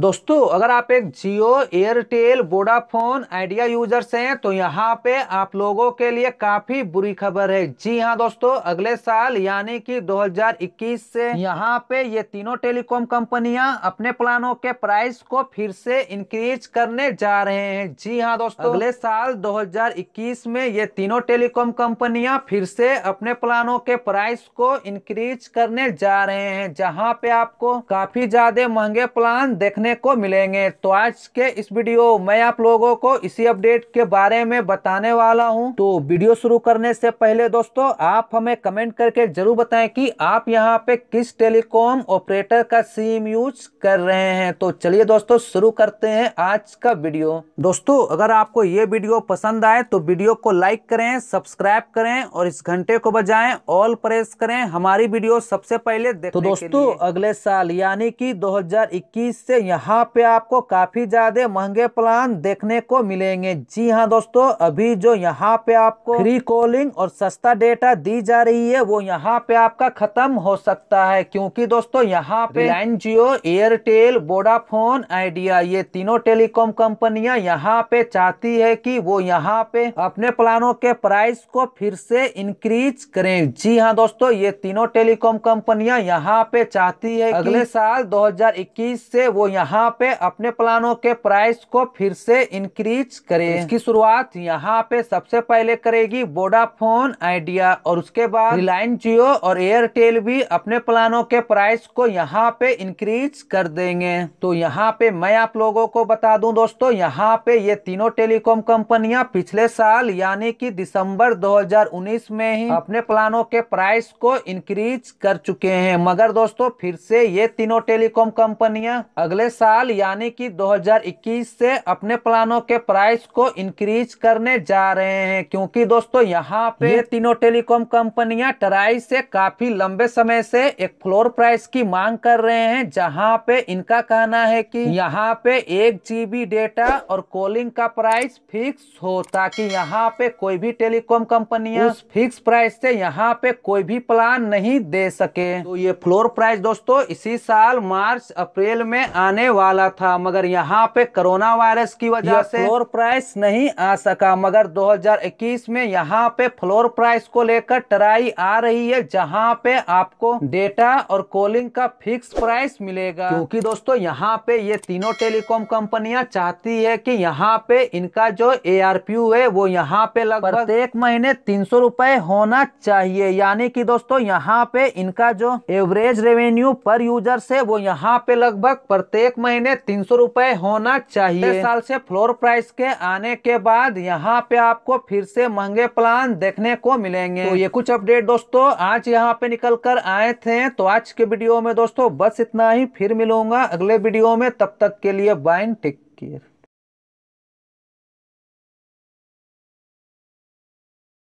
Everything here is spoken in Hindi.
दोस्तों अगर आप एक Jio Airtel Vodafone Idea users हैं तो यहाँ पे आप लोगों के लिए काफी बुरी खबर है जी हाँ दोस्तों अगले साल यानी कि 2021 से यहाँ पे ये तीनों टेलीकॉम कंपनियां अपने प्लानों के प्राइस को फिर से इंक्रीज करने जा रहे हैं जी हाँ दोस्तों अगले साल 2021 में ये तीनों टेलीकॉम कंपनियां फिर से अपने प्लानों के प्राइस को इंक्रीज करने जा रहे हैं जहाँ पे आपको काफी ज्यादा महंगे प्लान देखने देखने को मिलेंगे तो आज के इस वीडियो मैं आप लोगों को इसी अपडेट के बारे में बताने वाला हूं तो वीडियो शुरू करने से पहले दोस्तों आप हमें कमेंट करके जरूर बताएं कि आप यहां पे किस टेलीकॉम ऑपरेटर का सिम यूज कर रहे हैं तो चलिए दोस्तों शुरू करते हैं आज का वीडियो दोस्तों अगर आपको ये वीडियो पसंद आए तो वीडियो को लाइक करें सब्सक्राइब करें और इस घंटे को बजाय ऑल प्रेस करें हमारी वीडियो सबसे पहले तो दोस्तों अगले साल यानी कि 2021 से यहाँ यहाँ पे आपको काफ़ी ज़्यादा महंगे प्लान देखने को मिलेंगे जी हाँ दोस्तों अभी जो यहाँ पे आपको फ्री कॉलिंग और सस्ता डेटा दी जा रही है वो यहाँ पे आपका खत्म हो सकता है क्योंकि दोस्तों यहाँ पे Reliance Jio Airtel Vodafone Idea ये तीनों टेलीकॉम कंपनियाँ यहाँ पे चाहती है कि वो यहाँ पे अपने प्लानों के प्राइस को फिर से इंक्रीज करें जी हाँ दोस्तों ये तीनों टेलीकॉम कंपनियाँ यहाँ पे चाहती है अगले साल दो से वो यहाँ यहाँ पे अपने प्लानों के प्राइस को फिर से इंक्रीज करें हम्म। इसकी शुरुआत यहाँ पे सबसे पहले करेगी वोडाफोन आइडिया और उसके बाद रिलायंस जियो और एयरटेल भी अपने प्लानों के प्राइस को यहाँ पे इंक्रीज कर देंगे तो यहाँ पे मैं आप लोगों को बता दूं दोस्तों यहाँ पे ये तीनों टेलीकॉम कंपनियां पिछले साल यानी कि दिसंबर 2019 में ही अपने प्लानों के प्राइस को इंक्रीज कर चुके हैं मगर दोस्तों फिर से ये तीनों टेलीकॉम कंपनियां अगले साल यानी कि 2021 से अपने प्लानों के प्राइस को इंक्रीज करने जा रहे हैं क्योंकि दोस्तों यहाँ पे ये तीनों टेलीकॉम कंपनियां ट्राई से काफी लंबे समय से एक फ्लोर प्राइस की मांग कर रहे हैं जहाँ पे इनका कहना है कि यहाँ पे एक जीबी डेटा और कॉलिंग का प्राइस फिक्स हो ताकि यहाँ पे कोई भी टेलीकॉम कंपनियां फिक्स प्राइस से यहाँ पे कोई भी प्लान नहीं दे सके तो ये फ्लोर प्राइस दोस्तों इसी साल मार्च अप्रैल में आने आने वाला था मगर यहाँ पे कोरोना वायरस की वजह से फ्लोर प्राइस नहीं आ सका मगर 2021 में यहाँ पे फ्लोर प्राइस को लेकर ट्राई आ रही है जहाँ पे आपको डेटा और कॉलिंग का फिक्स प्राइस मिलेगा क्योंकि दोस्तों यहाँ पे ये तीनों टेलीकॉम कंपनियां चाहती है कि यहाँ पे इनका जो ए है वो यहाँ पे लगभग एक महीने तीन सौ होना चाहिए यानी की दोस्तों यहाँ पे इनका जो एवरेज रेवेन्यू पर यूजर से वो यहाँ पे लगभग प्रत्येक एक महीने तीन सौ रूपए होना चाहिए साल से फ्लोर प्राइस के आने के बाद यहाँ पे आपको फिर से महंगे प्लान देखने को मिलेंगे तो ये कुछ अपडेट दोस्तों आज यहाँ पे निकल कर आए थे तो आज के वीडियो में दोस्तों बस इतना ही फिर मिलूंगा अगले वीडियो में तब तक के लिए बाइन टेक केयर